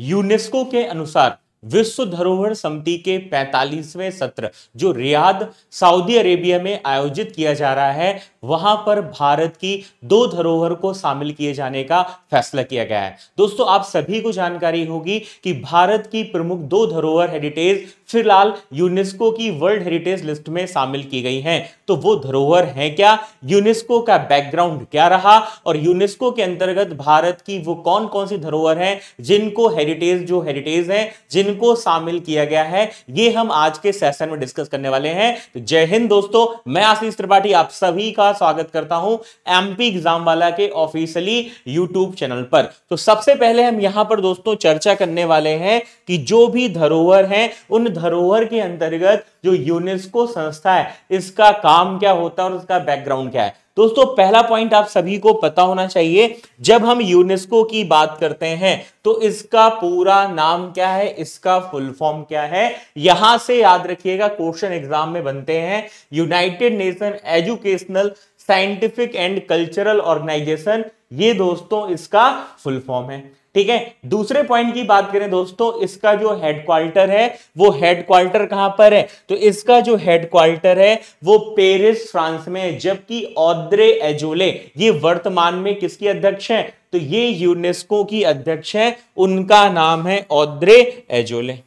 UNESCO के अनुसार विश्व धरोहर समिति के 45वें सत्र जो रियाद सऊदी अरेबिया में आयोजित किया जा रहा है वहां पर भारत की दो धरोहर को शामिल किए जाने का फैसला किया गया है दोस्तों आप सभी को जानकारी होगी कि भारत की प्रमुख दो धरोहर हेरिटेज फिलहाल यूनेस्को की वर्ल्ड हेरिटेज लिस्ट में शामिल की गई हैं तो वो धरोहर हैं क्या यूनेस्को का बैकग्राउंड क्या रहा और यूनेस्को के अंतर्गत भारत की वो कौन कौन सी धरोहर है जिनको हेरिटेज जो हेरिटेज है जिनको शामिल किया गया है ये हम आज के सेशन में डिस्कस करने वाले हैं तो जय हिंद दोस्तों मैं आशीष त्रिपाठी आप सभी का का स्वागत करता हूं एमपी एग्जाम वाला के ऑफिशियली यूट्यूब चैनल पर तो सबसे पहले हम यहां पर दोस्तों चर्चा करने वाले हैं कि जो भी धरोहर हैं उन धरोहर के अंतर्गत जो यूनेस्को संस्था है इसका काम क्या होता है और इसका बैकग्राउंड क्या है दोस्तों पहला पॉइंट आप सभी को पता होना चाहिए जब हम यूनेस्को की बात करते हैं तो इसका पूरा नाम क्या है इसका फुल फॉर्म क्या है यहां से याद रखिएगा क्वेश्चन एग्जाम में बनते हैं United Nation Educational Scientific and Cultural Organization ये दोस्तों इसका फुल फॉर्म है ठीक है दूसरे पॉइंट की बात करें दोस्तों इसका जो हेडक्वार्टर है वो हेडक्वार्टर कहां पर है तो इसका जो हेडक्वार्टर है वो पेरिस फ्रांस में है जबकि ऑद्रे एजोले ये वर्तमान में किसकी अध्यक्ष है तो ये यूनेस्को की अध्यक्ष है उनका नाम है ऑद्रे एजोले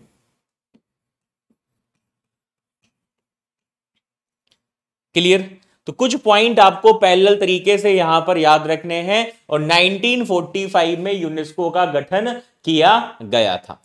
क्लियर तो कुछ पॉइंट आपको पैरेलल तरीके से यहां पर याद रखने हैं और 1945 में यूनेस्को का गठन किया गया था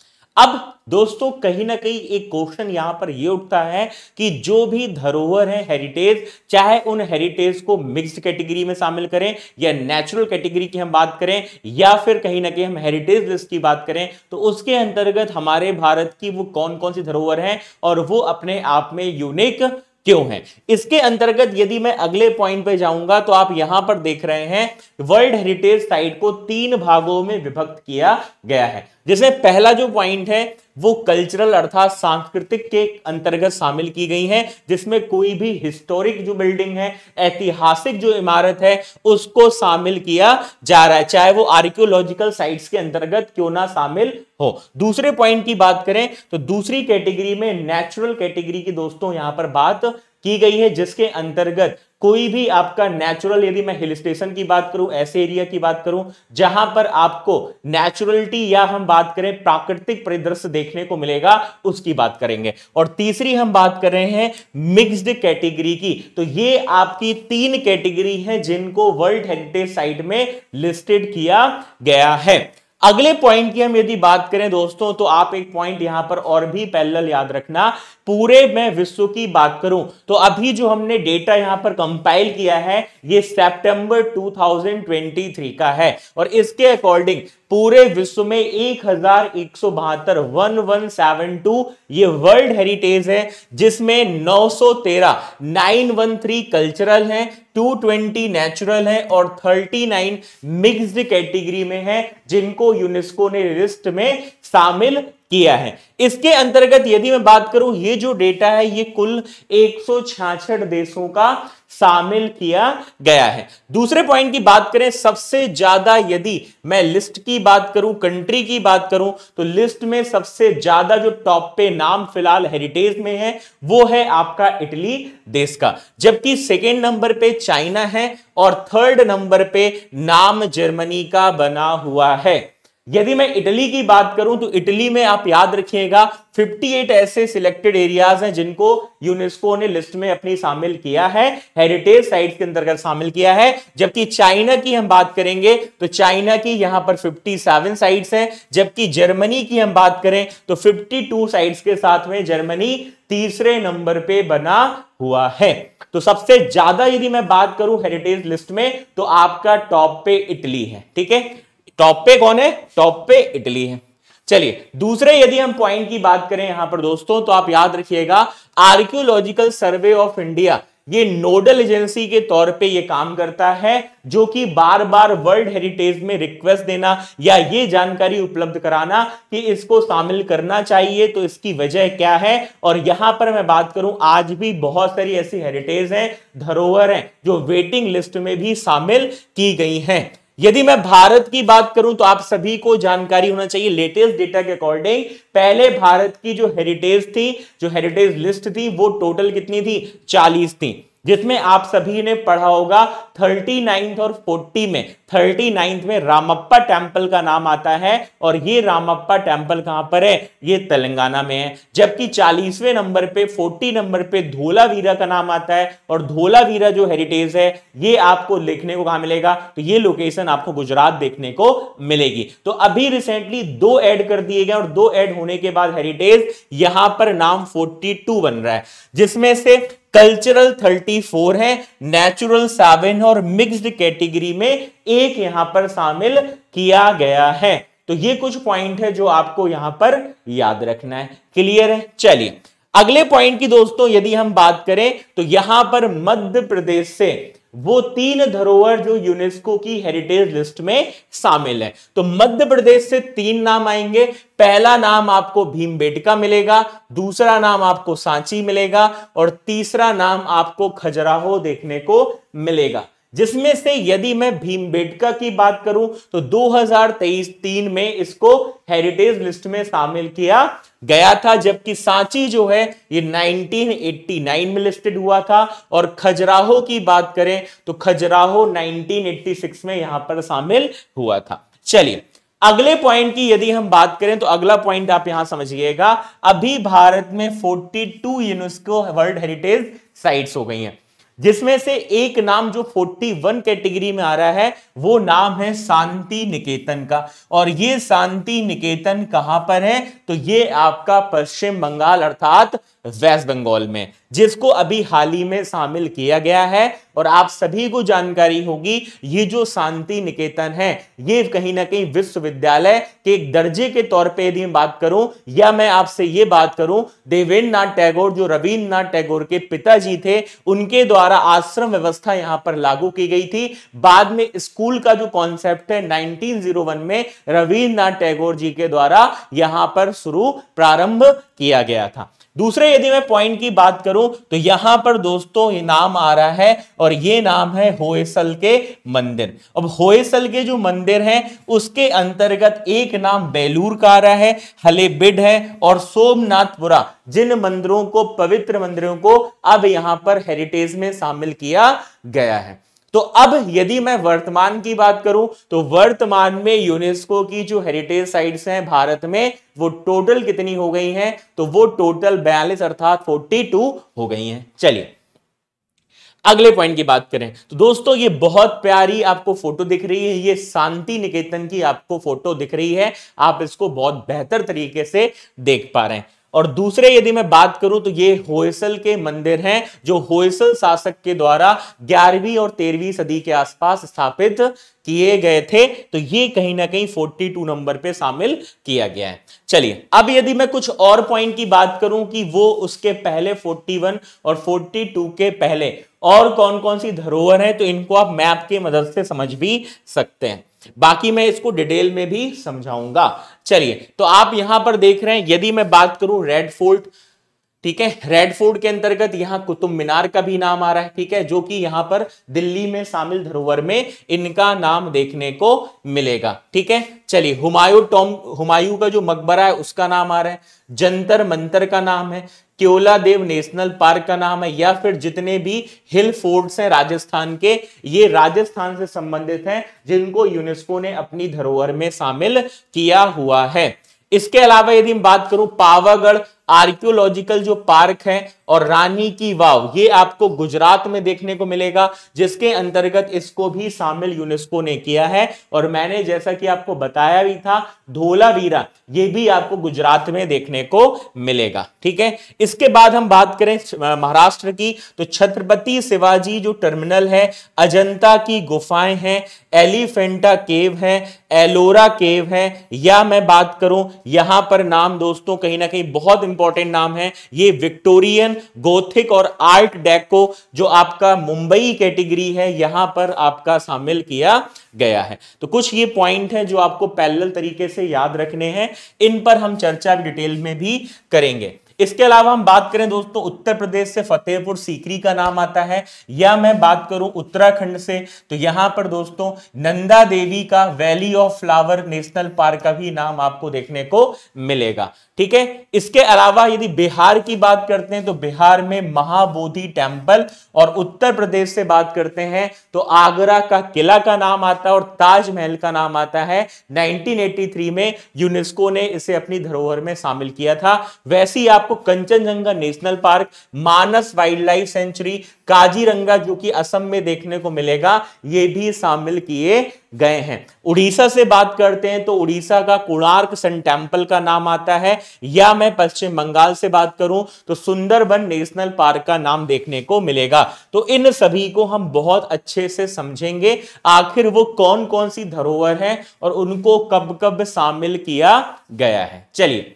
अब दोस्तों कहीं ना कहीं एक क्वेश्चन यहां पर यह उठता है कि जो भी धरोहर है हेरिटेज चाहे उन हेरिटेज को मिक्स्ड कैटेगरी में शामिल करें या नेचुरल कैटेगरी की हम बात करें या फिर कहीं ना कहीं हम हेरिटेज लिस्ट की बात करें तो उसके अंतर्गत हमारे भारत की वो कौन कौन सी धरोहर है और वो अपने आप में यूनिक क्यों है इसके अंतर्गत यदि मैं अगले पॉइंट पे जाऊंगा तो आप यहां पर देख रहे हैं वर्ल्ड हेरिटेज साइट को तीन भागों में विभक्त किया गया है जिसमें पहला जो पॉइंट है वो कल्चरल अर्थात सांस्कृतिक के अंतर्गत शामिल की गई हैं जिसमें कोई भी हिस्टोरिक जो बिल्डिंग है ऐतिहासिक जो इमारत है उसको शामिल किया जा रहा है चाहे वो आर्कियोलॉजिकल साइट्स के अंतर्गत क्यों ना शामिल हो दूसरे पॉइंट की बात करें तो दूसरी कैटेगरी में नेचुरल कैटेगरी की दोस्तों यहां पर बात की गई है जिसके अंतर्गत कोई भी आपका नेचुरल यदि मैं हिल स्टेशन की बात करूं ऐसे एरिया की बात करूं जहां पर आपको नेचुरलिटी या हम बात करें प्राकृतिक परिदृश्य देखने को मिलेगा उसकी बात करेंगे और तीसरी हम बात कर रहे हैं मिक्स्ड कैटेगरी की तो ये आपकी तीन कैटेगरी है जिनको वर्ल्ड हेरिटेज साइट में लिस्टेड किया गया है अगले पॉइंट की हम यदि बात करें दोस्तों तो आप एक पॉइंट यहां पर और भी पैरेलल याद रखना पूरे मैं विश्व की बात करूं तो अभी जो हमने डेटा यहां पर कंपाइल किया है ये सितंबर 2023 का है और इसके अकॉर्डिंग पूरे विश्व में एक हजार एक सौ बहत्तर वन वन सेवन टू ये वर्ल्ड हेरिटेज है जिसमें नौ सौ तेरह नाइन वन थ्री कल्चरल है टू ट्वेंटी नेचुरल है और थर्टी नाइन मिक्सड कैटेगरी में है जिनको यूनेस्को ने लिस्ट में शामिल किया है इसके अंतर्गत यदि मैं बात करूं ये जो डेटा है ये कुल एक देशों का शामिल किया गया है दूसरे पॉइंट की बात करें सबसे ज्यादा यदि मैं लिस्ट की बात करूं कंट्री की बात करूं तो लिस्ट में सबसे ज्यादा जो टॉप पे नाम फिलहाल हेरिटेज में है वो है आपका इटली देश का जबकि सेकेंड नंबर पे चाइना है और थर्ड नंबर पे नाम जर्मनी का बना हुआ है यदि मैं इटली की बात करूं तो इटली में आप याद रखिएगा 58 ऐसे सिलेक्टेड एरियाज हैं जिनको यूनेस्को ने लिस्ट में अपनी शामिल किया है हेरिटेज साइट्स के अंतर्गत शामिल किया है जबकि चाइना की हम बात करेंगे तो चाइना की यहां पर 57 साइट्स हैं जबकि जर्मनी की हम बात करें तो 52 साइट्स के साथ में जर्मनी तीसरे नंबर पे बना हुआ है तो सबसे ज्यादा यदि मैं बात करूं हेरिटेज लिस्ट में तो आपका टॉप पे इटली है ठीक है टॉप पे कौन है टॉप पे इटली है चलिए दूसरे यदि हम पॉइंट की बात करें यहां पर दोस्तों तो आप याद रखिएगा आर्कियोलॉजिकल सर्वे ऑफ इंडिया ये नोडल एजेंसी के तौर पे ये काम करता है जो कि बार बार वर्ल्ड हेरिटेज में रिक्वेस्ट देना या ये जानकारी उपलब्ध कराना कि इसको शामिल करना चाहिए तो इसकी वजह क्या है और यहां पर मैं बात करूं आज भी बहुत सारी ऐसी हेरिटेज हैं धरोहर हैं जो वेटिंग लिस्ट में भी शामिल की गई हैं यदि मैं भारत की बात करूं तो आप सभी को जानकारी होना चाहिए लेटेस्ट डेटा के अकॉर्डिंग पहले भारत की जो हेरिटेज थी जो हेरिटेज लिस्ट थी वो टोटल कितनी थी चालीस थी जिसमें आप सभी ने पढ़ा होगा थर्टी नाइन्थ और फोर्टी में थर्टी नाइन्थ में रामप्पा टेम्पल का नाम आता है और ये रामप्पा टेम्पल कहां पर है ये तेलंगाना में है जबकि चालीसवें नंबर पे फोर्टी नंबर पे धोलावीरा का नाम आता है और धोलावीरा जो हेरिटेज है ये आपको लिखने को कहा मिलेगा तो ये लोकेशन आपको गुजरात देखने को मिलेगी तो अभी रिसेंटली दो एड कर दिए गए और दो एड होने के बाद हेरिटेज यहां पर नाम फोर्टी बन रहा है जिसमें से कल्चरल 34 है नेचुरल सेवन और मिक्स्ड कैटेगरी में एक यहां पर शामिल किया गया है तो ये कुछ पॉइंट है जो आपको यहां पर याद रखना है क्लियर है चलिए अगले पॉइंट की दोस्तों यदि हम बात करें तो यहां पर मध्य प्रदेश से वो तीन धरोहर जो यूनेस्को की हेरिटेज लिस्ट में शामिल है तो मध्य प्रदेश से तीन नाम आएंगे पहला नाम आपको भीम बेटका मिलेगा दूसरा नाम आपको सांची मिलेगा और तीसरा नाम आपको खजुराहो देखने को मिलेगा जिसमें से यदि मैं भीमबेटका की बात करूं तो 2023-3 में इसको हेरिटेज लिस्ट में शामिल किया गया था जबकि सांची जो है ये 1989 में लिस्टेड हुआ था और खजराहो की बात करें तो खजराहो 1986 में यहां पर शामिल हुआ था चलिए अगले पॉइंट की यदि हम बात करें तो अगला पॉइंट आप यहां समझिएगा अभी भारत में 42 यूनेस्को वर्ल्ड हेरिटेज साइट्स हो गई हैं जिसमें से एक नाम जो 41 कैटेगरी में आ रहा है वो नाम है शांति निकेतन का और ये शांति निकेतन कहां पर है तो ये आपका पश्चिम बंगाल अर्थात वेस्ट बंगाल में जिसको अभी हाल ही में शामिल किया गया है और आप सभी को जानकारी होगी ये जो शांति निकेतन है ये कहीं ना कहीं विश्वविद्यालय के एक दर्जे के तौर पे यदि बात करूं या मैं आपसे ये बात करूं देवेंद्र नाथ टैगोर जो रविन्द्रनाथ टैगोर के पिताजी थे उनके द्वारा आश्रम व्यवस्था यहां पर लागू की गई थी बाद में स्कूल का जो कॉन्सेप्ट है नाइनटीन में रविन्द्रनाथ टैगोर जी के द्वारा यहां पर शुरू प्रारंभ किया गया था दूसरे यदि मैं पॉइंट की बात करूं तो यहां पर दोस्तों ये नाम आ रहा है और ये नाम है होएसल के मंदिर अब होएसल के जो मंदिर हैं उसके अंतर्गत एक नाम बेलूर का आ रहा है हलेबिड है और सोमनाथपुरा जिन मंदिरों को पवित्र मंदिरों को अब यहां पर हेरिटेज में शामिल किया गया है तो अब यदि मैं वर्तमान की बात करूं तो वर्तमान में यूनेस्को की जो हेरिटेज साइट्स हैं भारत में वो टोटल कितनी हो गई हैं तो वो टोटल बयालीस अर्थात फोर्टी टू हो गई हैं चलिए अगले पॉइंट की बात करें तो दोस्तों ये बहुत प्यारी आपको फोटो दिख रही है ये शांति निकेतन की आपको फोटो दिख रही है आप इसको बहुत बेहतर तरीके से देख पा रहे हैं और दूसरे यदि मैं बात करूं तो ये होयसल के मंदिर हैं जो होयसल शासक के द्वारा ग्यारहवीं और तेरहवीं सदी के आसपास स्थापित किए गए थे तो ये कहीं ना कहीं 42 नंबर पे शामिल किया गया है चलिए अब यदि मैं कुछ और पॉइंट की बात करूं कि वो उसके पहले 41 और 42 के पहले और कौन कौन सी धरोहर है तो इनको आप मैप की मदद से समझ भी सकते हैं बाकी मैं इसको डिटेल में भी समझाऊंगा चलिए तो आप यहां पर देख रहे हैं यदि मैं बात करूं रेड फोर्ट ठीक है रेड फोर्ट के अंतर्गत यहाँ कुतुब मीनार का भी नाम आ रहा है ठीक है जो कि यहाँ पर दिल्ली में शामिल धरोवर में इनका नाम देखने को मिलेगा ठीक है चलिए हुमायूं टॉम हुमायूं का जो मकबरा है उसका नाम आ रहा है जंतर मंतर का नाम है केवला देव नेशनल पार्क का नाम है या फिर जितने भी हिल फोर्ट्स हैं राजस्थान के ये राजस्थान से संबंधित हैं जिनको यूनेस्को ने अपनी धरोहर में शामिल किया हुआ है इसके अलावा यदि हम बात करूं पावागढ़ आर्कियोलॉजिकल जो पार्क है और रानी की वाव ये आपको गुजरात में देखने को मिलेगा जिसके अंतर्गत इसको भी शामिल यूनेस्को ने किया है और मैंने जैसा कि आपको बताया भी था धोलावीरा ये भी आपको गुजरात में देखने को मिलेगा ठीक है इसके बाद हम बात करें महाराष्ट्र की तो छत्रपति शिवाजी जो टर्मिनल है अजंता की गुफाएं हैं एलिफेंटा केव है एलोरा केव है या मैं बात करूं यहां पर नाम दोस्तों कहीं ना कहीं बहुत इंपॉर्टेंट नाम है ये विक्टोरियन गोथिक और आर्ट डेको जो आपका मुंबई कैटेगरी है यहां पर आपका शामिल किया गया है तो कुछ ये पॉइंट है जो आपको पैरल तरीके से याद रखने हैं इन पर हम चर्चा डिटेल में भी करेंगे इसके अलावा हम बात करें दोस्तों उत्तर प्रदेश से फतेहपुर सीकरी का नाम आता है या मैं बात करूं उत्तराखंड से तो यहां पर दोस्तों नंदा देवी का valley of flower national park का भी नाम आपको देखने को मिलेगा ठीक है इसके अलावा यदि बिहार की बात करते हैं तो बिहार में महाबोधि टेम्पल और उत्तर प्रदेश से बात करते हैं तो आगरा का किला का नाम आता है और ताजमहल का नाम आता है 1983 में यूनेस्को ने इसे अपनी धरोहर में शामिल किया था वैसे ही आपको आपको Kanchenjunga national park Manas wild life sanctuary Kaziranga जो कि असम में देखने को मिलेगा ये भी शामिल किए गए हैं उड़ीसा से बात करते हैं तो उड़ीसा का कोणार्क सन टेम्पल का नाम आता है या मैं पश्चिम बंगाल से बात करूं तो सुंदरबन नेशनल पार्क का नाम देखने को मिलेगा तो इन सभी को हम बहुत अच्छे से समझेंगे आखिर वो कौन कौन सी धरोहर है और उनको कब कब शामिल किया गया है चलिए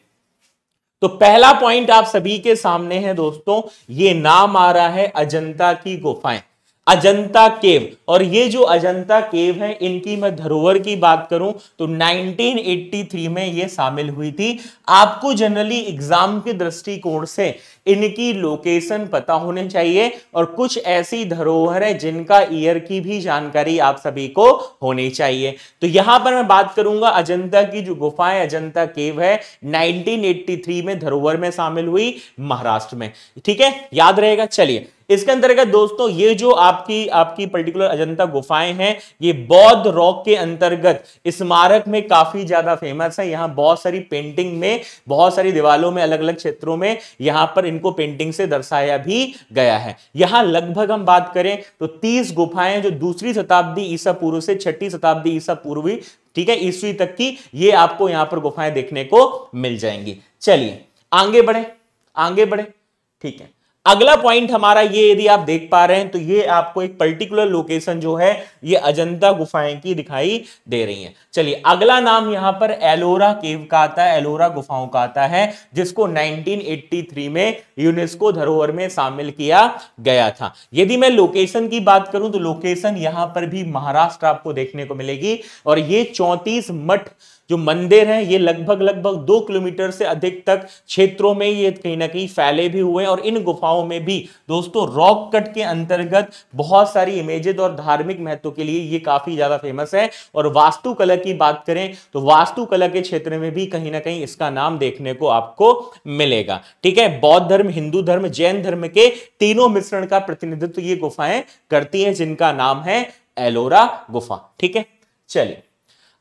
तो पहला पॉइंट आप सभी के सामने है दोस्तों ये नाम आ रहा है अजंता की गुफाएं अजंता केव और ये जो अजंता केव है इनकी मैं धरोहर की बात करूं तो 1983 में ये शामिल हुई थी आपको जनरली एग्जाम के दृष्टिकोण से इनकी लोकेशन पता होने चाहिए और कुछ ऐसी धरोहर है जिनका ईयर की भी जानकारी आप सभी को होनी चाहिए तो यहां पर मैं बात करूंगा अजंता की जो गुफाएं अजंता केव है 1983 में धरोहर में शामिल हुई महाराष्ट्र में ठीक है याद रहेगा चलिए इसके अंतर्गत दोस्तों ये जो आपकी आपकी पर्टिकुलर अजंता गुफाएं हैं ये बौद्ध रॉक के अंतर्गत स्मारक में काफी ज्यादा फेमस है यहाँ बहुत सारी पेंटिंग में बहुत सारी दीवालों में अलग अलग क्षेत्रों में यहाँ पर इनको पेंटिंग से दर्शाया भी गया है यहाँ लगभग हम बात करें तो तीस गुफाएं जो दूसरी शताब्दी ईसा पूर्व से छठी शताब्दी ईसा पूर्वी ठीक है ईस्वी तक की ये आपको यहाँ पर गुफाएं देखने को मिल जाएंगी चलिए आगे बढ़े आगे बढ़े ठीक है अगला पॉइंट हमारा ये यदि आप देख पा रहे हैं तो ये आपको एक पर्टिकुलर लोकेशन जो है ये अजंता गुफाएं की दिखाई दे रही हैं चलिए अगला नाम यहां पर एलोरा केव का आता है एलोरा गुफाओं का आता है जिसको 1983 में यूनेस्को धरोहर में शामिल किया गया था यदि मैं लोकेशन की बात करूं तो लोकेशन यहां पर भी महाराष्ट्र आपको देखने को मिलेगी और ये चौंतीस मठ जो मंदिर हैं ये लगभग लगभग दो किलोमीटर से अधिक तक क्षेत्रों में ये कहीं ना कहीं फैले भी हुए और इन गुफाओं में भी दोस्तों रॉक कट के अंतर्गत बहुत सारी इमेजेस और धार्मिक महत्व के लिए ये काफी ज्यादा फेमस है और वास्तुकला की बात करें तो वास्तुकला के क्षेत्र में भी कहीं ना कहीं इसका नाम देखने को आपको मिलेगा ठीक है बौद्ध धर्म हिंदू धर्म जैन धर्म के तीनों मिश्रण का प्रतिनिधित्व ये गुफाएं करती हैं जिनका नाम है एलोरा गुफा ठीक है चलिए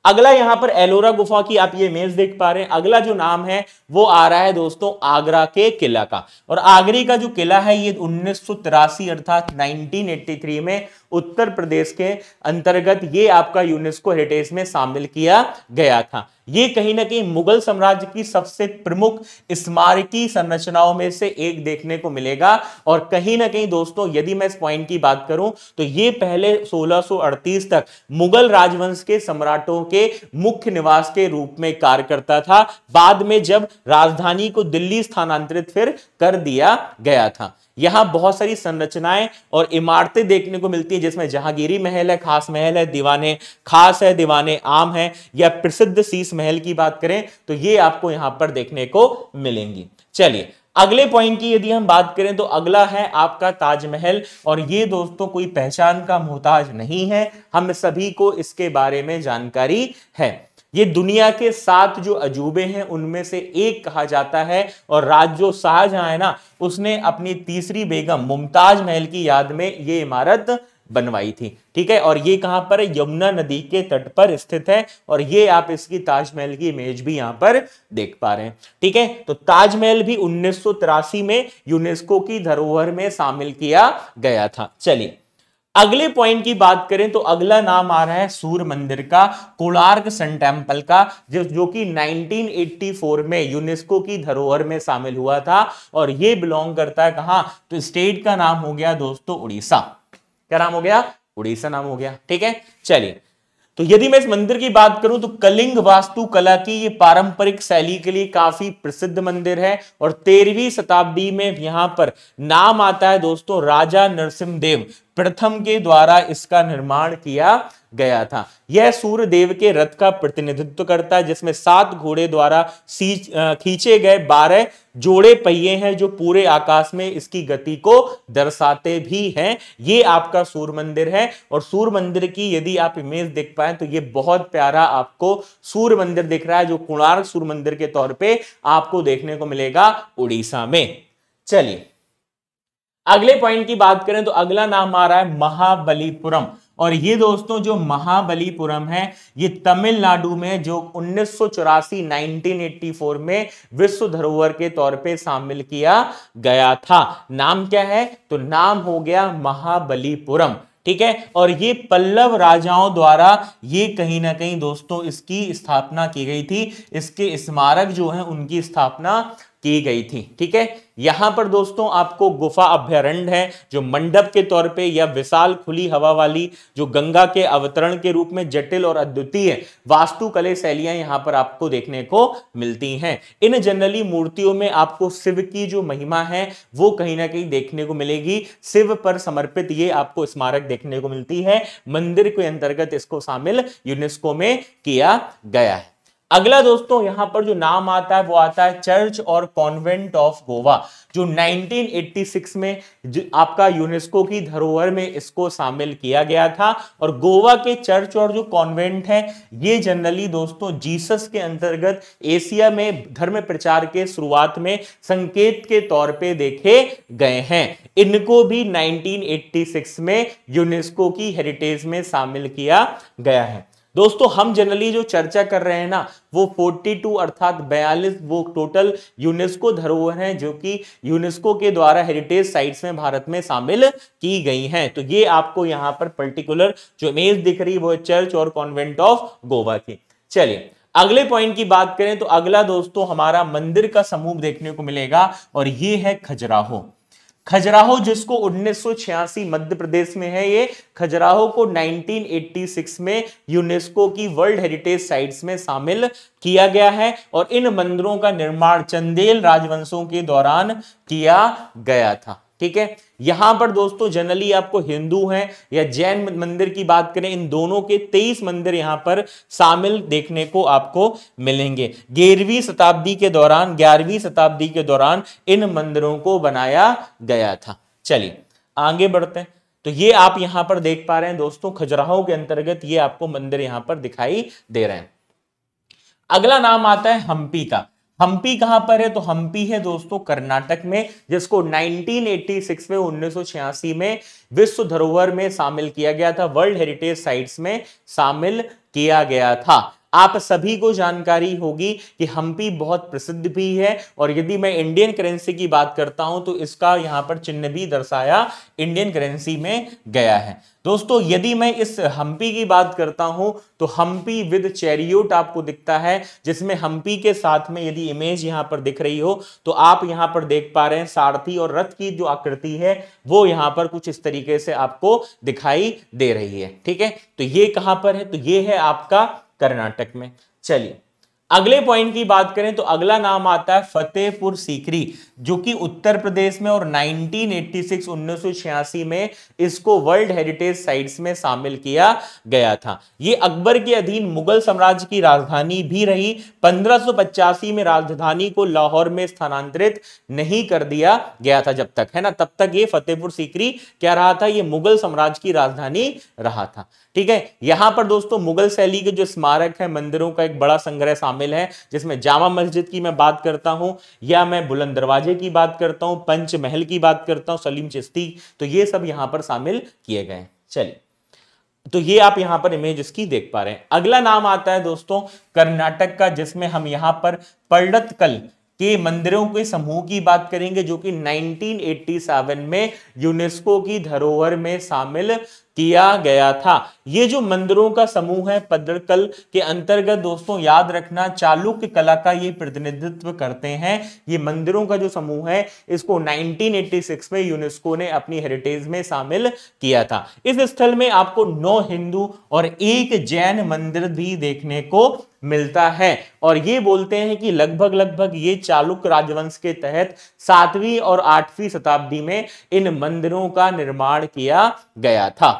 अगला यहां पर एलोरा गुफा की आप ये इमेज देख पा रहे हैं अगला जो नाम है वो आ रहा है दोस्तों आगरा के किला का और आगरी का जो किला है ये उन्नीस अर्थात 1983 में उत्तर प्रदेश के अंतर्गत ये आपका यूनेस्को हेरिटेज में शामिल किया गया था ये कहीं ना कहीं मुगल साम्राज्य की सबसे प्रमुख स्मारकी संरचनाओं में से एक देखने को मिलेगा और कहीं ना कहीं दोस्तों यदि मैं इस पॉइंट की बात करूं तो ये पहले 1638 तक मुगल राजवंश के सम्राटों के मुख्य निवास के रूप में कार्य करता था बाद में जब राजधानी को दिल्ली स्थानांतरित फिर कर दिया गया था यहां बहुत सारी संरचनाएं और इमारतें देखने को मिलती है जिसमें जहांगीरी महल है खास महल है दीवाने खास है दीवाने आम है या प्रसिद्ध शीस महल की बात करें तो ये आपको यहाँ पर देखने को मिलेंगी चलिए अगले पॉइंट की यदि हम बात करें तो अगला है आपका ताजमहल और ये दोस्तों कोई पहचान का मोहताज नहीं है हम सभी को इसके बारे में जानकारी है ये दुनिया के सात जो अजूबे हैं उनमें से एक कहा जाता है और जो शाहजहां है ना उसने अपनी तीसरी बेगम मुमताज महल की याद में ये इमारत बनवाई थी ठीक है और ये कहाँ पर है यमुना नदी के तट पर स्थित है और ये आप इसकी ताजमहल की इमेज भी यहाँ पर देख पा रहे हैं ठीक है तो ताजमहल भी उन्नीस में यूनेस्को की धरोहर में शामिल किया गया था चलिए अगले पॉइंट की बात करें तो अगला नाम आ रहा है सूर्य मंदिर का कोलार्क सन टेम्पल का जो जो कि 1984 में यूनेस्को की धरोहर में शामिल हुआ था और ये बिलोंग करता है कहा तो स्टेट का नाम हो गया दोस्तों उड़ीसा क्या नाम हो गया उड़ीसा नाम हो गया ठीक है चलिए तो यदि मैं इस मंदिर की बात करूं तो कलिंग वास्तुकला की ये पारंपरिक शैली के लिए काफी प्रसिद्ध मंदिर है और तेरहवीं शताब्दी में यहां पर नाम आता है दोस्तों राजा नरसिंह देव प्रथम के द्वारा इसका निर्माण किया गया था यह सूर्य देव के रथ का प्रतिनिधित्व करता है जिसमें सात घोड़े द्वारा खींचे गए बारह जोड़े पहिए हैं जो पूरे आकाश में इसकी गति को दर्शाते भी हैं ये आपका सूर्य मंदिर है और सूर्य मंदिर की यदि आप इमेज देख पाए तो ये बहुत प्यारा आपको सूर्य मंदिर दिख रहा है जो कोणार्क सूर्य मंदिर के तौर पर आपको देखने को मिलेगा उड़ीसा में चलिए अगले पॉइंट की बात करें तो अगला नाम आ रहा है महाबलीपुरम और ये दोस्तों जो महाबलीपुरम है ये तमिलनाडु में जो उन्नीस 1984 में विश्व धरोहर के तौर पे शामिल किया गया था नाम क्या है तो नाम हो गया महाबलीपुरम ठीक है और ये पल्लव राजाओं द्वारा ये कहीं ना कहीं दोस्तों इसकी स्थापना की गई थी इसके स्मारक जो है उनकी स्थापना की गई थी ठीक है यहां पर दोस्तों आपको गुफा अभ्यारण्य है जो मंडप के तौर पे या विशाल खुली हवा वाली जो गंगा के अवतरण के रूप में जटिल और अद्वितीय वास्तुकले शैलियां यहां पर आपको देखने को मिलती हैं इन जनरली मूर्तियों में आपको शिव की जो महिमा है वो कहीं ना कहीं देखने को मिलेगी शिव पर समर्पित ये आपको स्मारक देखने को मिलती है मंदिर के अंतर्गत इसको शामिल यूनेस्को में किया गया है अगला दोस्तों यहाँ पर जो नाम आता है वो आता है चर्च और कॉन्वेंट ऑफ गोवा जो 1986 में जो आपका यूनेस्को की धरोहर में इसको शामिल किया गया था और गोवा के चर्च और जो कॉन्वेंट है ये जनरली दोस्तों जीसस के अंतर्गत एशिया में धर्म प्रचार के शुरुआत में संकेत के तौर पे देखे गए हैं इनको भी 1986 में यूनेस्को की हेरिटेज में शामिल किया गया है दोस्तों हम जनरली जो चर्चा कर रहे हैं ना वो 42 अर्थात 42 वो टोटल यूनेस्को धरोहर हैं जो कि यूनेस्को के द्वारा हेरिटेज साइट्स में भारत में शामिल की गई हैं तो ये आपको यहाँ पर पर्टिकुलर जो इमेज दिख रही है वो चर्च और कॉन्वेंट ऑफ गोवा की चलिए अगले पॉइंट की बात करें तो अगला दोस्तों हमारा मंदिर का समूह देखने को मिलेगा और ये है खजुराहो खजुराहो जिसको 1986 मध्य प्रदेश में है ये खजुराहो को 1986 में यूनेस्को की वर्ल्ड हेरिटेज साइट्स में शामिल किया गया है और इन मंदिरों का निर्माण चंदेल राजवंशों के दौरान किया गया था ठीक है यहां पर दोस्तों जनरली आपको हिंदू हैं या जैन मंदिर की बात करें इन दोनों के 23 मंदिर यहां पर शामिल देखने को आपको मिलेंगे ग्यारहवीं शताब्दी के दौरान ग्यारहवीं शताब्दी के दौरान इन मंदिरों को बनाया गया था चलिए आगे बढ़ते हैं तो ये आप यहां पर देख पा रहे हैं दोस्तों खजुराहो के अंतर्गत ये आपको मंदिर यहां पर दिखाई दे रहे हैं अगला नाम आता है हम्पी का हम्पी कहां पर है तो हम्पी है दोस्तों कर्नाटक में जिसको 1986 में 1986 में विश्व धरोहर में शामिल किया गया था वर्ल्ड हेरिटेज साइट्स में शामिल किया गया था आप सभी को जानकारी होगी कि हम्पी बहुत प्रसिद्ध भी है और यदि मैं इंडियन करेंसी की बात करता हूं तो इसका यहां पर चिन्ह भी दर्शाया इंडियन करेंसी में गया है दोस्तों यदि मैं इस हम्पी की बात करता हूं तो हम्पी विद चेरियोट आपको दिखता है जिसमें हम्पी के साथ में यदि इमेज यहां पर दिख रही हो तो आप यहां पर देख पा रहे हैं सारथी और रथ की जो आकृति है वो यहां पर कुछ इस तरीके से आपको दिखाई दे रही है ठीक है तो ये कहां पर है तो ये है आपका कर्नाटक में चलिए अगले पॉइंट की बात करें तो अगला नाम आता है फतेहपुर सीकरी जो कि उत्तर प्रदेश में और 1986 1986 में इसको वर्ल्ड हेरिटेज साइट्स में शामिल किया गया था ये अकबर के अधीन मुगल साम्राज्य की राजधानी भी रही पंद्रह में राजधानी को लाहौर में स्थानांतरित नहीं कर दिया गया था जब तक है ना तब तक ये फतेहपुर सीकरी क्या रहा था यह मुगल साम्राज्य की राजधानी रहा था ठीक है यहां पर दोस्तों मुगल शैली के जो स्मारक है मंदिरों का एक बड़ा संग्रह शामिल है जिसमें जामा मस्जिद की मैं बात करता हूं या मैं बुलंद दरवाजे की बात करता हूं पंचमहल की बात करता हूं सलीम चिश्ती तो ये सब यहां पर शामिल किए गए चलिए तो ये आप यहां पर इमेज इसकी देख पा रहे हैं अगला नाम आता है दोस्तों कर्नाटक का जिसमें हम यहां पर पर्डतकल के मंदिरों के समूह की बात करेंगे जो कि 1987 में यूनेस्को की धरोहर में शामिल किया गया था ये जो मंदिरों का समूह है पदरकल के अंतर्गत दोस्तों याद रखना चालुक्य कला का ये प्रतिनिधित्व करते हैं ये मंदिरों का जो समूह है इसको 1986 में यूनेस्को ने अपनी हेरिटेज में शामिल किया था इस स्थल में आपको नौ हिंदू और एक जैन मंदिर भी देखने को मिलता है और ये बोलते हैं कि लगभग लगभग ये चालुक्य राजवंश के तहत सातवीं और आठवीं शताब्दी में इन मंदिरों का निर्माण किया गया था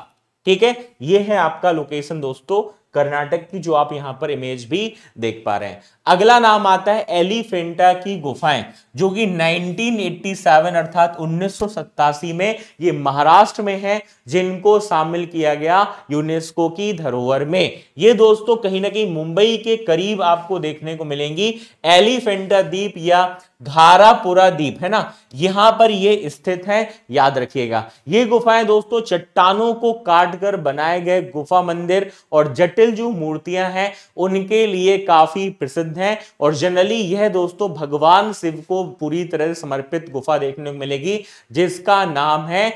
ठीक है ये है आपका लोकेशन दोस्तों कर्नाटक की जो आप यहां पर इमेज भी देख पा रहे हैं अगला नाम आता है एलिफेंटा की गुफाएं जो कि 1987 अर्थात उन्नीस में ये महाराष्ट्र में है जिनको शामिल किया गया यूनेस्को की धरोहर में ये दोस्तों कहीं ना कहीं मुंबई के करीब आपको देखने को मिलेंगी एलिफेंटा द्वीप या घारापुरा द्वीप है ना यहां पर ये स्थित है याद रखिएगा ये गुफाएं दोस्तों चट्टानों को काटकर बनाए गए गुफा मंदिर और जटिल जो मूर्तियां हैं उनके लिए काफी प्रसिद्ध हैं और जनरली यह दोस्तों भगवान शिव को पूरी तरह से समर्पित गुफा देखने को मिलेगी जिसका नाम है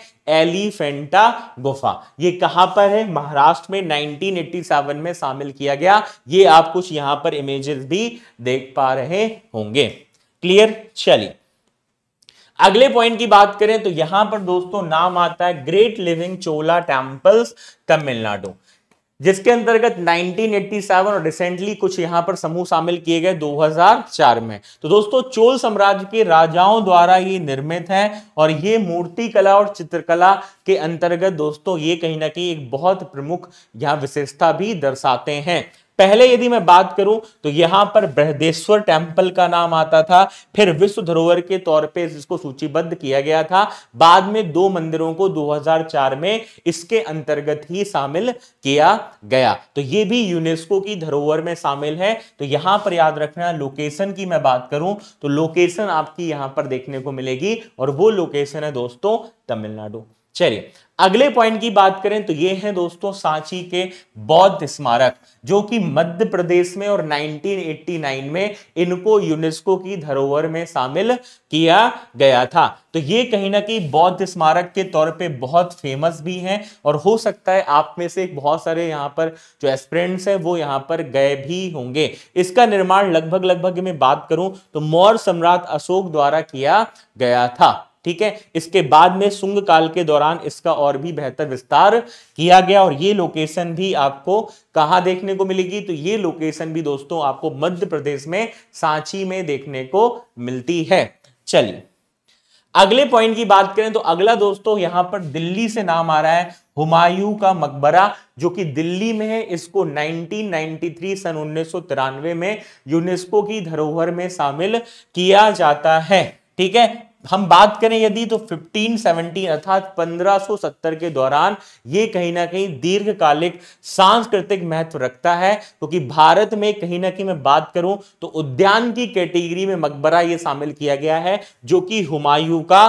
एलिफेंटा गुफा ये कहां पर है महाराष्ट्र में 1987 में शामिल किया गया ये आप कुछ यहां पर इमेजेस भी देख पा रहे होंगे क्लियर चलिए अगले पॉइंट की बात करें तो यहां पर दोस्तों नाम आता है great living Chola temples Tamil Nadu जिसके अंतर्गत 1987 और रिसेंटली कुछ यहां पर समूह शामिल किए गए 2004 में तो दोस्तों चोल साम्राज्य के राजाओं द्वारा ये निर्मित है और ये मूर्ति कला और चित्रकला के अंतर्गत दोस्तों ये कहीं ना कहीं एक बहुत प्रमुख यहाँ विशेषता भी दर्शाते हैं पहले यदि मैं बात करूं तो यहां पर बृहदेश्वर टेम्पल का नाम आता था फिर विश्व धरोहर के तौर पे इसको सूचीबद्ध किया गया था बाद में दो मंदिरों को 2004 में इसके अंतर्गत ही शामिल किया गया तो ये भी यूनेस्को की धरोहर में शामिल है तो यहां पर याद रखना लोकेशन की मैं बात करूं तो लोकेशन आपकी यहां पर देखने को मिलेगी और वो लोकेशन है दोस्तों तमिलनाडु चलिए अगले पॉइंट की बात करें तो ये हैं दोस्तों सांची के बौद्ध स्मारक जो कि मध्य प्रदेश में और 1989 में इनको यूनेस्को की धरोहर में शामिल किया गया था तो ये कहीं ना कहीं बौद्ध स्मारक के तौर पे बहुत फेमस भी हैं और हो सकता है आप में से बहुत सारे यहाँ पर जो एस्परेंट्स हैं वो यहाँ पर गए भी होंगे इसका निर्माण लगभग लगभग मैं बात करूं तो मौर्य सम्राट अशोक द्वारा किया गया था ठीक है इसके बाद में सुंग काल के दौरान इसका और भी बेहतर विस्तार किया गया और ये लोकेशन भी आपको कहा देखने को मिलेगी तो ये लोकेशन भी दोस्तों आपको मध्य प्रदेश में सांची में देखने को मिलती है चलिए अगले पॉइंट की बात करें तो अगला दोस्तों यहां पर दिल्ली से नाम आ रहा है हुमायूं का मकबरा जो कि दिल्ली में है इसको 1993 सन उन्नीस में यूनेस्को की धरोहर में शामिल किया जाता है ठीक है हम बात करें यदि तो 1570 अर्थात 1570 के दौरान ये कहीं ना कहीं दीर्घकालिक सांस्कृतिक महत्व रखता है क्योंकि तो भारत में कहीं ना कहीं मैं बात करूं तो उद्यान की कैटेगरी में मकबरा ये शामिल किया गया है जो कि हुमायूं का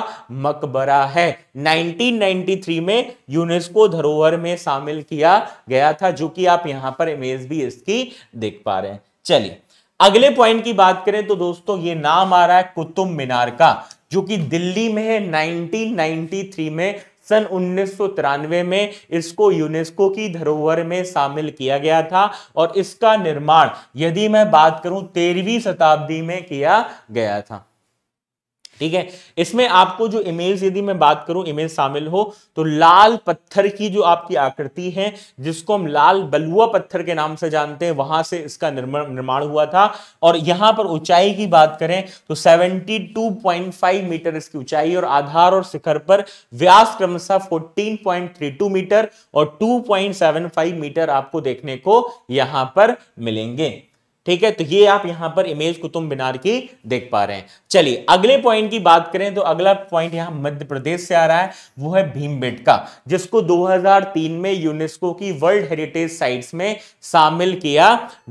मकबरा है 1993 में यूनेस्को धरोहर में शामिल किया गया था जो कि आप यहां पर इमेज भी इसकी देख पा रहे हैं चलिए अगले पॉइंट की बात करें तो दोस्तों ये नाम आ रहा है कुतुब मीनार का जो कि दिल्ली में है 1993 में सन उन्नीस में इसको यूनेस्को की धरोहर में शामिल किया गया था और इसका निर्माण यदि मैं बात करूं तेरहवीं शताब्दी में किया गया था ठीक है इसमें आपको जो इमेज यदि मैं बात करूं इमेज शामिल हो तो लाल पत्थर की जो आपकी आकृति है जिसको हम लाल बलुआ पत्थर के नाम से जानते हैं वहां से इसका निर्माण हुआ था और यहां पर ऊंचाई की बात करें तो 72.5 मीटर इसकी ऊंचाई और आधार और शिखर पर व्यास क्रमशः 14.32 मीटर और 2.75 मीटर आपको देखने को यहां पर मिलेंगे ठीक है तो ये आप यहां पर इमेज कुतुब मीनार की देख पा रहे हैं चलिए अगले पॉइंट की बात करें तो अगला पॉइंट यहां मध्य प्रदेश से आ रहा है वो है भीमबेटका जिसको 2003 में यूनेस्को की वर्ल्ड हेरिटेज साइट्स में शामिल किया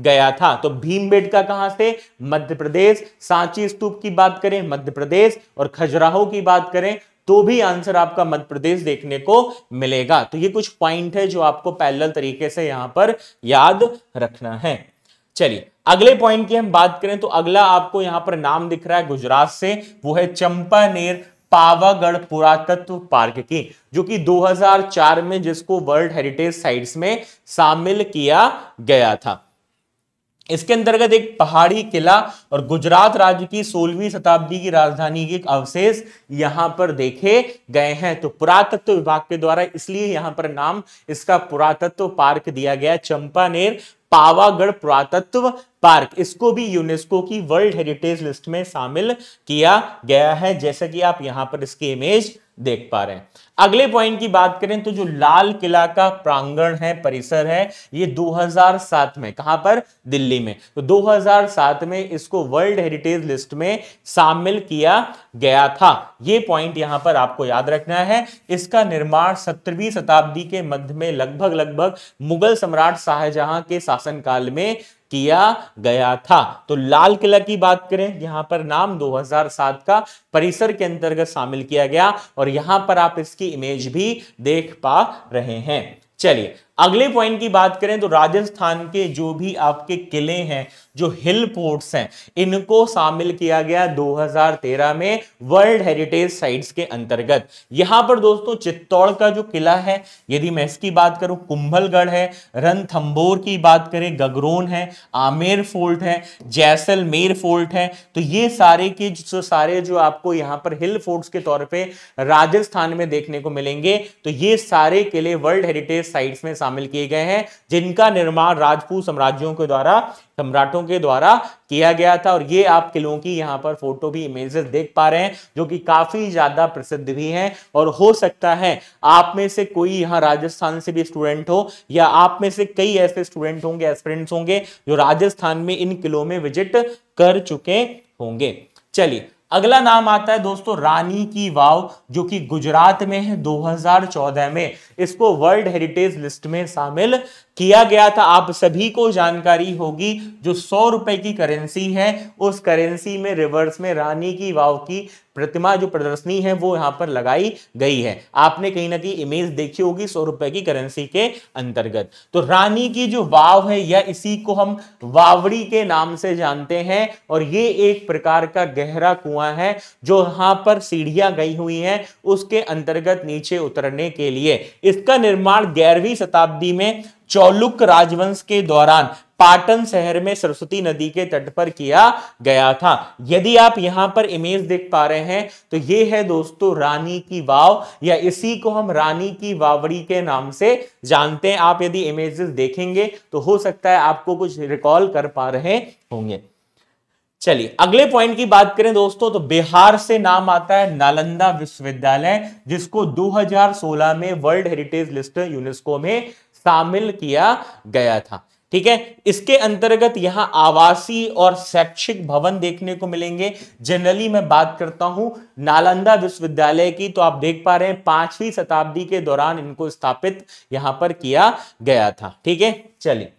गया था तो भीमबेटका कहां से मध्य प्रदेश सांची स्तूप की बात करें मध्य प्रदेश और खजुराहो की बात करें तो भी आंसर आपका मध्य प्रदेश देखने को मिलेगा तो ये कुछ पॉइंट है जो आपको पैरेलल तरीके से यहां पर याद रखना है चलिए अगले पॉइंट की हम बात करें तो अगला आपको यहां पर नाम दिख रहा है गुजरात से वो है चंपानेर पावागढ़ पुरातत्व पार्क की जो कि 2004 में जिसको वर्ल्ड हेरिटेज साइट्स में शामिल किया गया था इसके अंतर्गत एक पहाड़ी किला और गुजरात राज्य की सोलहवीं शताब्दी की राजधानी के अवशेष यहां पर देखे गए हैं तो पुरातत्व विभाग के द्वारा इसलिए यहां पर नाम इसका पुरातत्व पार्क दिया गया चंपानेर पावागढ़ पुरातत्व पार्क इसको भी यूनेस्को की वर्ल्ड हेरिटेज लिस्ट में शामिल किया गया है जैसा कि आप यहां पर इसकी इमेज देख पा रहे हैं अगले पॉइंट की बात करें तो जो लाल किला का प्रांगण है परिसर है ये 2007 में कहां पर दिल्ली में तो 2007 में इसको वर्ल्ड हेरिटेज लिस्ट में शामिल किया गया था ये पॉइंट यहां पर आपको याद रखना है इसका निर्माण सत्रहवीं शताब्दी के मध्य में लगभग लगभग मुगल सम्राट शाहजहां के शासनकाल में किया गया था तो लाल किला की बात करें यहां पर नाम 2007 का परिसर के अंतर्गत शामिल किया गया और यहां पर आप इसकी इमेज भी देख पा रहे हैं चलिए अगले पॉइंट की बात करें तो राजस्थान के जो भी आपके किले हैं जो हिल पोर्ट्स हैं इनको शामिल किया गया 2013 में वर्ल्ड हेरिटेज साइट्स के अंतर्गत यहां पर दोस्तों चित्तौड़ का जो किला है यदि मैं इसकी बात करूं कुंभलगढ़ है रणथंबोर की बात करें गगरोन है आमेर फोर्ट है जैसलमेर फोर्ट है तो ये सारे के जो सारे जो आपको यहाँ पर हिल फोर्ट्स के तौर पर राजस्थान में देखने को मिलेंगे तो ये सारे किले वर्ल्ड हेरिटेज साइट्स में शामिल शामिल किए गए हैं जिनका निर्माण राजपूत साम्राज्यों के द्वारा सम्राटों के द्वारा किया गया था और ये आप किलों की यहाँ पर फोटो भी इमेजेस देख पा रहे हैं जो कि काफी ज्यादा प्रसिद्ध भी हैं और हो सकता है आप में से कोई यहाँ राजस्थान से भी स्टूडेंट हो या आप में से कई ऐसे स्टूडेंट होंगे एस्पिरेंट्स होंगे जो राजस्थान में इन किलों में विजिट कर चुके होंगे चलिए अगला नाम आता है दोस्तों रानी की वाव जो कि गुजरात में है 2014 में इसको वर्ल्ड हेरिटेज लिस्ट में शामिल किया गया था आप सभी को जानकारी होगी जो सौ रुपए की करेंसी है उस करेंसी में रिवर्स में रानी की वाव की प्रतिमा जो प्रदर्शनी है वो यहाँ पर लगाई गई है आपने कहीं ना कहीं इमेज देखी होगी सौ रुपए की करेंसी के अंतर्गत तो रानी की जो वाव है या इसी को हम वावड़ी के नाम से जानते हैं और ये एक प्रकार का गहरा कुआं है जो यहाँ पर सीढ़ियां गई हुई है उसके अंतर्गत नीचे उतरने के लिए इसका निर्माण ग्यारहवीं शताब्दी में चौलुक राजवंश के दौरान पाटन शहर में सरस्वती नदी के तट पर किया गया था यदि आप यहां पर इमेज देख पा रहे हैं तो ये है दोस्तों रानी की वाव या इसी को हम रानी की वावड़ी के नाम से जानते हैं आप यदि इमेजेस देखेंगे तो हो सकता है आपको कुछ रिकॉल कर पा रहे होंगे चलिए अगले पॉइंट की बात करें दोस्तों तो बिहार से नाम आता है नालंदा विश्वविद्यालय जिसको 2016 में वर्ल्ड हेरिटेज लिस्ट यूनेस्को में शामिल किया गया था ठीक है इसके अंतर्गत यहां आवासीय और शैक्षिक भवन देखने को मिलेंगे जनरली मैं बात करता हूं नालंदा विश्वविद्यालय की तो आप देख पा रहे हैं पांचवी शताब्दी के दौरान इनको स्थापित यहां पर किया गया था ठीक है चलिए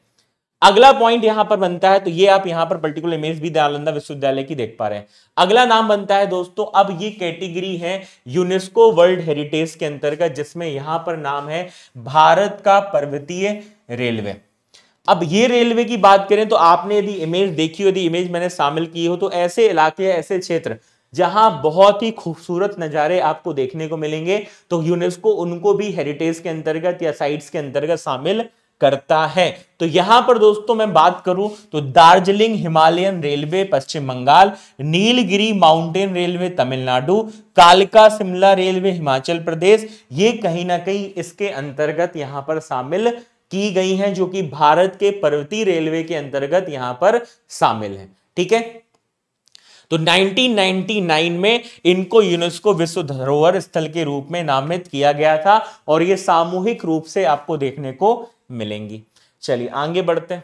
अगला पॉइंट यहां पर बनता है तो ये आप यहां पर पर्टिकुलर इमेज भी दयालंदा विश्वविद्यालय की देख पा रहे हैं अगला नाम बनता है दोस्तों अब ये कैटेगरी है यूनेस्को वर्ल्ड हेरिटेज के अंतर्गत जिसमें यहां पर नाम है भारत का पर्वतीय रेलवे अब ये रेलवे की बात करें तो आपने यदि इमेज देखी हो यदि इमेज मैंने शामिल की हो तो ऐसे इलाके ऐसे क्षेत्र जहां बहुत ही खूबसूरत नज़ारे आपको देखने को मिलेंगे तो यूनेस्को उनको भी हेरिटेज के अंतर्गत या साइट्स के अंतर्गत शामिल करता है तो यहां पर दोस्तों मैं बात करूं तो Darjeeling Himalayan railway Paschim Bengal Nilgiri mountain railway Tamil Nadu कालका शिमला रेलवे हिमाचल प्रदेश ये कहीं ना कहीं इसके अंतर्गत यहां पर शामिल की गई हैं जो कि भारत के पर्वतीय रेलवे के अंतर्गत यहां पर शामिल है ठीक है तो 1999 में इनको यूनेस्को विश्व धरोहर स्थल के रूप में नामित किया गया था और ये सामूहिक रूप से आपको देखने को मिलेंगी चलिए आगे बढ़ते हैं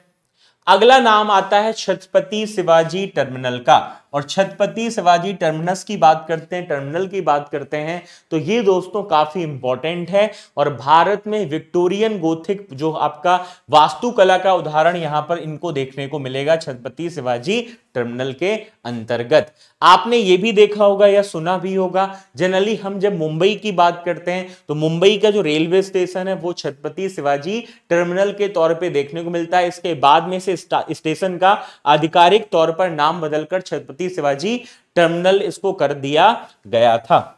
अगला नाम आता है छत्रपति शिवाजी टर्मिनल का और छत्रपति शिवाजी टर्मिनस की बात करते हैं टर्मिनल की बात करते हैं तो ये दोस्तों काफी इंपॉर्टेंट है और भारत में विक्टोरियन गोथिक जो आपका वास्तुकला का उदाहरण यहां पर इनको देखने को मिलेगा छतपति शिवाजी टर्मिनल के अंतर्गत आपने ये भी देखा होगा या सुना भी होगा जनरली हम जब मुंबई की बात करते हैं तो मुंबई का जो रेलवे स्टेशन है वो छत्रपति शिवाजी टर्मिनल के तौर पे देखने को मिलता है इसके बाद में से स्टेशन का आधिकारिक तौर पर नाम बदलकर छत्रपति छत्रपति शिवाजी टर्मिनल इसको कर दिया गया था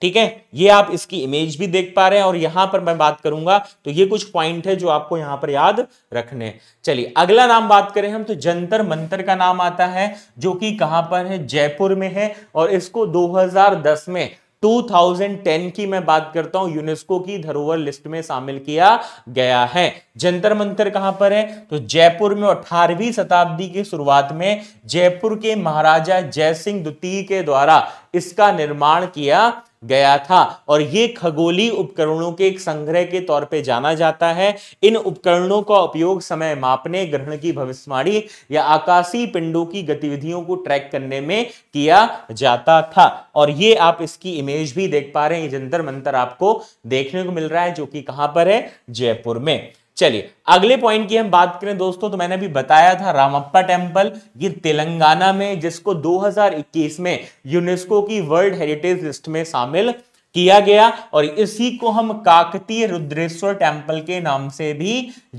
ठीक है ये आप इसकी इमेज भी देख पा रहे हैं और यहां पर मैं बात करूंगा तो ये कुछ पॉइंट है जो आपको यहां पर याद रखने चलिए अगला नाम बात करें हम तो जंतर मंतर का नाम आता है जो कि कहां पर है जयपुर में है और इसको 2010 में 2010 की मैं बात करता हूं यूनेस्को की धरोहर लिस्ट में शामिल किया गया है जंतर मंतर कहां पर है तो जयपुर में 18वीं शताब्दी की शुरुआत में जयपुर के महाराजा जय सिंह द्वितीय के द्वारा इसका निर्माण किया गया था और ये खगोली उपकरणों के एक संग्रह के तौर पे जाना जाता है इन उपकरणों का उपयोग समय मापने ग्रहण की भविष्यवाणी या आकाशीय पिंडों की गतिविधियों को ट्रैक करने में किया जाता था और ये आप इसकी इमेज भी देख पा रहे हैं जंतर मंतर आपको देखने को मिल रहा है जो कि कहां पर है जयपुर में चलिए अगले पॉइंट की हम बात करें दोस्तों तो मैंने अभी बताया था रामप्पा टेम्पल ये तेलंगाना में जिसको 2021 में यूनेस्को की वर्ल्ड हेरिटेज लिस्ट में शामिल किया गया और इसी को हम काकतीय रुद्रेश्वर टेम्पल के नाम से भी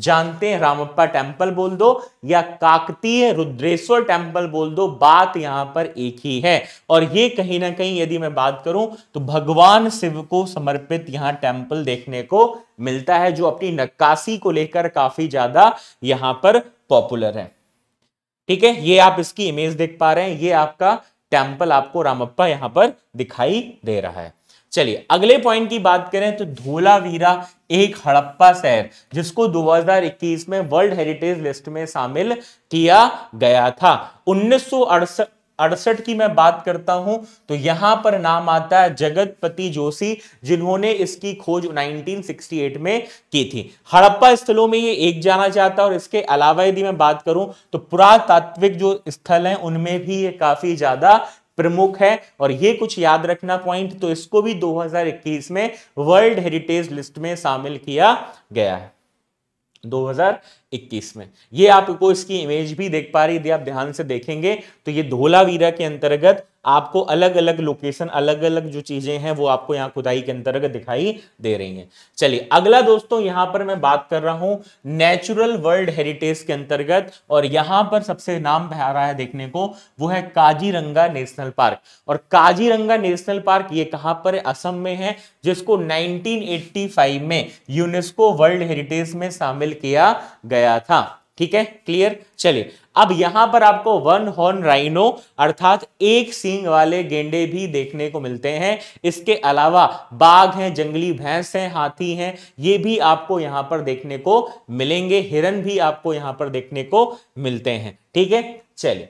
जानते हैं रामप्पा टेम्पल बोल दो या काकतीय रुद्रेश्वर टेम्पल बोल दो बात यहां पर एक ही है और ये कहीं ना कहीं यदि मैं बात करूं तो भगवान शिव को समर्पित यहाँ टेम्पल देखने को मिलता है जो अपनी नक्काशी को लेकर काफी ज्यादा यहां पर पॉपुलर है ठीक है ये आप इसकी इमेज देख पा रहे हैं ये आपका टेम्पल आपको रामप्पा यहां पर दिखाई दे रहा है चलिए अगले पॉइंट की बात करें तो धोलावीरा एक हड़प्पा शहर जिसको 2021 में वर्ल्ड हेरिटेज लिस्ट में शामिल किया गया था उन्नीस अड़सठ की मैं बात करता हूं तो यहां पर नाम आता है जगतपति जोशी जिन्होंने इसकी खोज 1968 में की थी हड़प्पा स्थलों में ये एक जाना जाता है और इसके अलावा यदि मैं बात करूं तो पुरातात्विक जो स्थल हैं उनमें भी ये काफी ज्यादा प्रमुख है और ये कुछ याद रखना पॉइंट तो इसको भी 2021 में वर्ल्ड हेरिटेज लिस्ट में शामिल किया गया है 2021 में ये आपको इसकी इमेज भी देख पा रही यदि आप ध्यान से देखेंगे तो ये धोलावीरा के अंतर्गत आपको अलग अलग लोकेशन अलग अलग जो चीजें हैं वो आपको यहाँ खुदाई के अंतर्गत दिखाई दे रही हैं चलिए अगला दोस्तों यहां पर मैं बात कर रहा हूं नेचुरल वर्ल्ड हेरिटेज के अंतर्गत और यहां पर सबसे नाम आ रहा है देखने को वो है काजीरंगा नेशनल पार्क और काजीरंगा नेशनल पार्क ये कहां पर है असम में है जिसको नाइनटीन में यूनेस्को वर्ल्ड हेरिटेज में शामिल किया गया था ठीक है क्लियर चलिए अब यहां पर आपको वन हॉर्न राइनो अर्थात एक सींग वाले गेंडे भी देखने को मिलते हैं इसके अलावा बाघ हैं जंगली भैंस हैं हाथी हैं ये भी आपको यहां पर देखने को मिलेंगे हिरन भी आपको यहां पर देखने को मिलते हैं ठीक है चलिए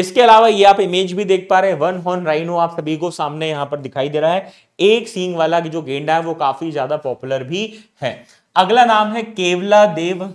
इसके अलावा ये आप इमेज भी देख पा रहे हैं वन हॉर्न राइनो आप सभी को सामने यहां पर दिखाई दे रहा है एक सींग वाला जो गेंडा है वो काफी ज्यादा पॉपुलर भी है अगला नाम है केवला देव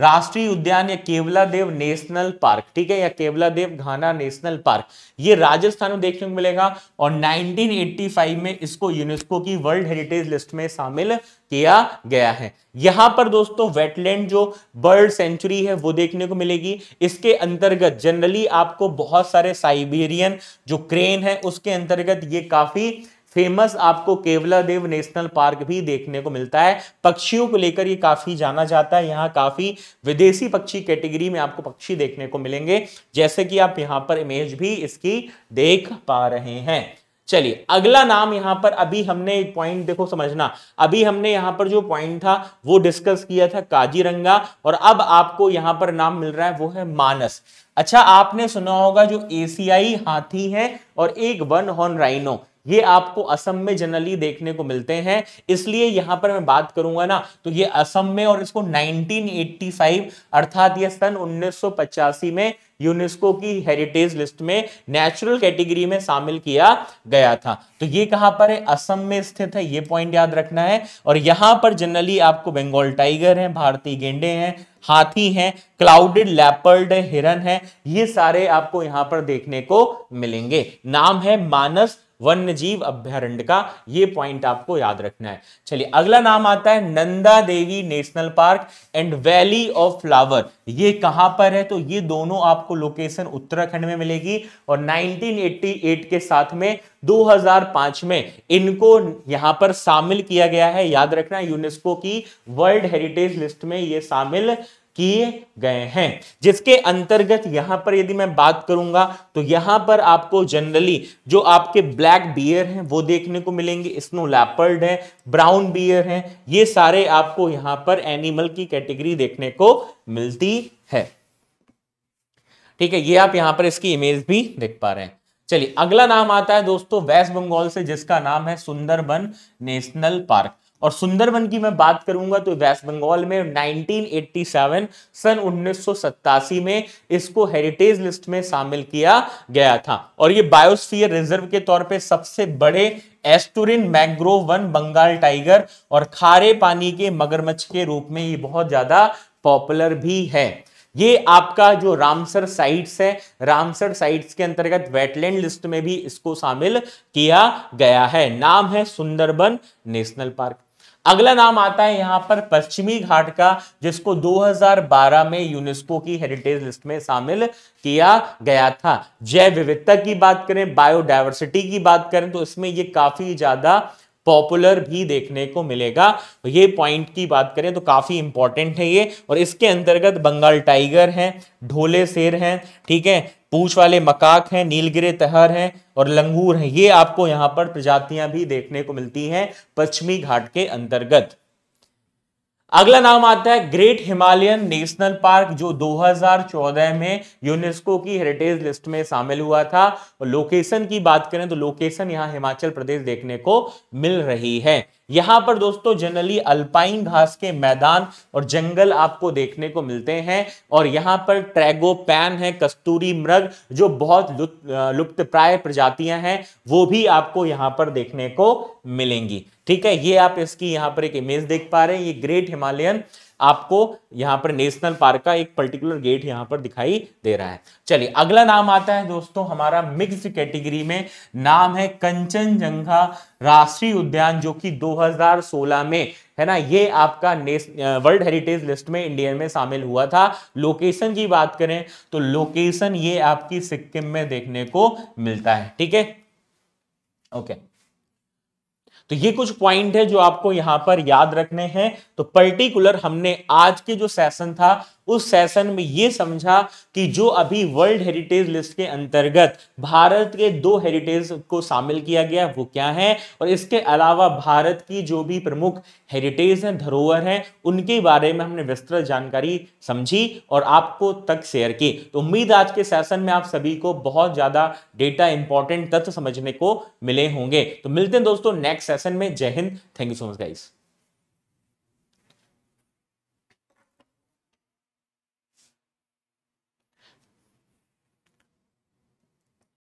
राष्ट्रीय उद्यान या केवला देव नेशनल पार्क ठीक है या केवला देव घाना नेशनल पार्क ये राजस्थान में देखने को मिलेगा और 1985 में इसको यूनेस्को की वर्ल्ड हेरिटेज लिस्ट में शामिल किया गया है यहां पर दोस्तों वेटलैंड जो बर्ड सेंचुरी है वो देखने को मिलेगी इसके अंतर्गत जनरली आपको बहुत सारे साइबेरियन जो क्रेन है उसके अंतर्गत ये काफी फेमस आपको केवला देव नेशनल पार्क भी देखने को मिलता है पक्षियों को लेकर ये काफी जाना जाता है यहाँ काफी विदेशी पक्षी कैटेगरी में आपको पक्षी देखने को मिलेंगे जैसे कि आप यहाँ पर इमेज भी इसकी देख पा रहे हैं चलिए अगला नाम यहां पर अभी हमने एक पॉइंट देखो समझना अभी हमने यहां पर जो पॉइंट था वो डिस्कस किया था काजीरंगा और अब आपको यहां पर नाम मिल रहा है वो है मानस अच्छा आपने सुना होगा जो एशियाई हाथी है और एक वन हॉर्न राइनो ये आपको असम में जनरली देखने को मिलते हैं इसलिए यहां पर मैं बात करूंगा ना तो ये असम में और इसको 1985 अर्थात ये सन 1985 में यूनेस्को की हेरिटेज लिस्ट में नेचुरल कैटेगरी में शामिल किया गया था तो ये कहां पर है असम में स्थित है ये पॉइंट याद रखना है और यहां पर जनरली आपको बंगाल टाइगर है भारतीय गेंडे हैं हाथी हैं क्लाउडेड लैपर्ड हिरन है ये सारे आपको यहां पर देखने को मिलेंगे नाम है मानस वन्य जीव अभ्यारण्य का ये पॉइंट आपको याद रखना है चलिए अगला नाम आता है Nanda Devi national park and valley of flower ये कहां पर है तो ये दोनों आपको लोकेशन उत्तराखंड में मिलेगी और 1988 के साथ में 2005 में इनको यहां पर शामिल किया गया है याद रखना यूनेस्को की वर्ल्ड हेरिटेज लिस्ट में ये शामिल किए गए हैं जिसके अंतर्गत यहां पर यदि मैं बात करूंगा तो यहां पर आपको जनरली जो आपके ब्लैक बियर हैं वो देखने को मिलेंगे स्नो लैपर्ड है ब्राउन बियर हैं ये सारे आपको यहां पर एनिमल की कैटेगरी देखने को मिलती है ठीक है ये आप यहां पर इसकी इमेज भी देख पा रहे हैं चलिए अगला नाम आता है दोस्तों वेस्ट बंगाल से जिसका नाम है सुंदरबन नेशनल पार्क और सुंदरबन की मैं बात करूंगा तो वेस्ट बंगाल में 1987 सन उन्नीस में इसको हेरिटेज लिस्ट में शामिल किया गया था और ये बायोस्फीयर रिजर्व के तौर पे सबसे बड़े एस्टोरिन मैग्रोव वन बंगाल टाइगर और खारे पानी के मगरमच्छ के रूप में ये बहुत ज्यादा पॉपुलर भी है ये आपका जो रामसर साइट्स है रामसर साइट्स के अंतर्गत वेटलैंड लिस्ट में भी इसको शामिल किया गया है नाम है सुंदरबन नेशनल पार्क अगला नाम आता है यहां पर पश्चिमी घाट का जिसको 2012 में यूनेस्को की हेरिटेज लिस्ट में शामिल किया गया था जैव विविधता की बात करें बायोडाइवर्सिटी की बात करें तो इसमें ये काफी ज्यादा पॉपुलर भी देखने को मिलेगा ये पॉइंट की बात करें तो काफ़ी इंपॉर्टेंट है ये और इसके अंतर्गत बंगाल टाइगर है ढोले शेर हैं ठीक है पूछ वाले मकाक हैं नीलगिरे तहर हैं और लंगूर हैं ये आपको यहाँ पर प्रजातियां भी देखने को मिलती हैं पश्चिमी घाट के अंतर्गत अगला नाम आता है ग्रेट हिमालयन नेशनल पार्क जो 2014 में यूनेस्को की हेरिटेज लिस्ट में शामिल हुआ था और लोकेशन की बात करें तो लोकेशन यहां हिमाचल प्रदेश देखने को मिल रही है यहां पर दोस्तों जनरली अल्पाइन घास के मैदान और जंगल आपको देखने को मिलते हैं और यहां पर ट्रैगो पैन है कस्तूरी मृग जो बहुत लुप्त प्राय प्रजातियां हैं वो भी आपको यहां पर देखने को मिलेंगी ठीक है ये आप इसकी यहां पर एक इमेज देख पा रहे हैं ये ग्रेट हिमालयन आपको यहाँ पर नेशनल पार्क का एक पर्टिकुलर गेट यहाँ पर दिखाई दे रहा है चलिए अगला नाम आता है दोस्तों हमारा मिक्स कैटेगरी में नाम है कंचनजंगा राष्ट्रीय उद्यान जो कि 2016 में है ना ये आपका वर्ल्ड हेरिटेज लिस्ट में इंडिया में शामिल हुआ था लोकेशन की बात करें तो लोकेशन ये आपकी सिक्किम में देखने को मिलता है ठीक है ओके okay. तो ये कुछ पॉइंट है जो आपको यहां पर याद रखने हैं तो पर्टिकुलर हमने आज के जो सेशन था उस सेशन में ये समझा कि जो अभी वर्ल्ड हेरिटेज लिस्ट के अंतर्गत भारत के दो हेरिटेज को शामिल किया गया वो क्या है और इसके अलावा भारत की जो भी प्रमुख हेरिटेज हैं धरोहर हैं उनके बारे में हमने विस्तृत जानकारी समझी और आपको तक शेयर की तो उम्मीद आज के सेशन में आप सभी को बहुत ज़्यादा डेटा इंपॉर्टेंट तथ्य समझने को मिले होंगे तो मिलते हैं दोस्तों नेक्स्ट सेशन में Jai Hind thank you so much guys